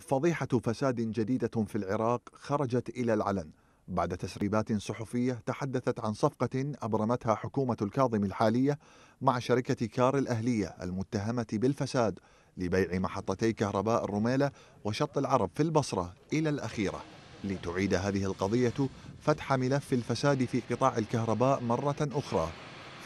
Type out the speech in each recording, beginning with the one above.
فضيحة فساد جديدة في العراق خرجت إلى العلن بعد تسريبات صحفية تحدثت عن صفقة أبرمتها حكومة الكاظم الحالية مع شركة كار الأهلية المتهمة بالفساد لبيع محطتي كهرباء الرميلة وشط العرب في البصرة إلى الأخيرة لتعيد هذه القضية فتح ملف الفساد في قطاع الكهرباء مرة أخرى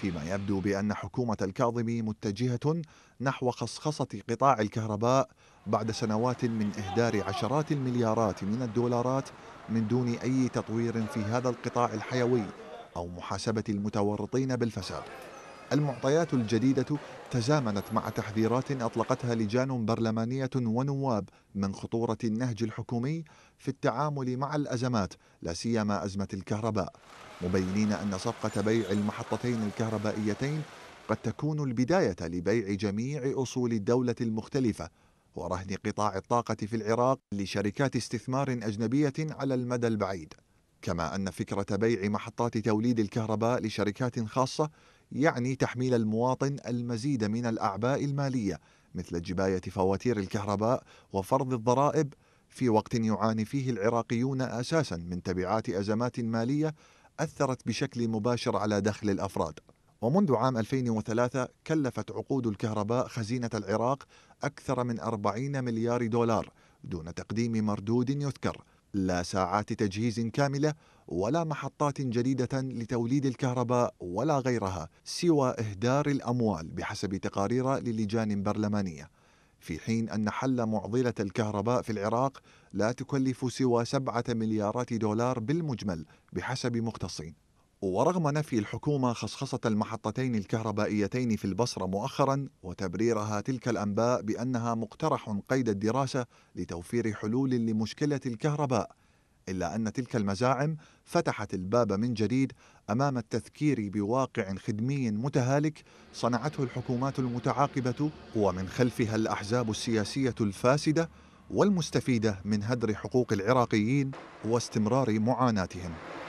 فيما يبدو بأن حكومة الكاظمي متجهة نحو خصخصة قطاع الكهرباء بعد سنوات من إهدار عشرات المليارات من الدولارات من دون أي تطوير في هذا القطاع الحيوي أو محاسبة المتورطين بالفساد المعطيات الجديدة تزامنت مع تحذيرات أطلقتها لجان برلمانية ونواب من خطورة النهج الحكومي في التعامل مع الأزمات لا سيما أزمة الكهرباء مبينين أن صفقة بيع المحطتين الكهربائيتين قد تكون البداية لبيع جميع أصول الدولة المختلفة ورهن قطاع الطاقة في العراق لشركات استثمار أجنبية على المدى البعيد كما أن فكرة بيع محطات توليد الكهرباء لشركات خاصة يعني تحميل المواطن المزيد من الأعباء المالية مثل جباية فواتير الكهرباء وفرض الضرائب في وقت يعاني فيه العراقيون أساسا من تبعات أزمات مالية أثرت بشكل مباشر على دخل الأفراد ومنذ عام 2003 كلفت عقود الكهرباء خزينة العراق أكثر من 40 مليار دولار دون تقديم مردود يذكر لا ساعات تجهيز كاملة ولا محطات جديدة لتوليد الكهرباء ولا غيرها سوى إهدار الأموال بحسب تقارير للجان برلمانية في حين أن حل معضلة الكهرباء في العراق لا تكلف سوى سبعة مليارات دولار بالمجمل بحسب مختصين ورغم نفي الحكومة خصخصة المحطتين الكهربائيتين في البصرة مؤخرا وتبريرها تلك الأنباء بأنها مقترح قيد الدراسة لتوفير حلول لمشكلة الكهرباء إلا أن تلك المزاعم فتحت الباب من جديد أمام التذكير بواقع خدمي متهالك صنعته الحكومات المتعاقبة ومن خلفها الأحزاب السياسية الفاسدة والمستفيدة من هدر حقوق العراقيين واستمرار معاناتهم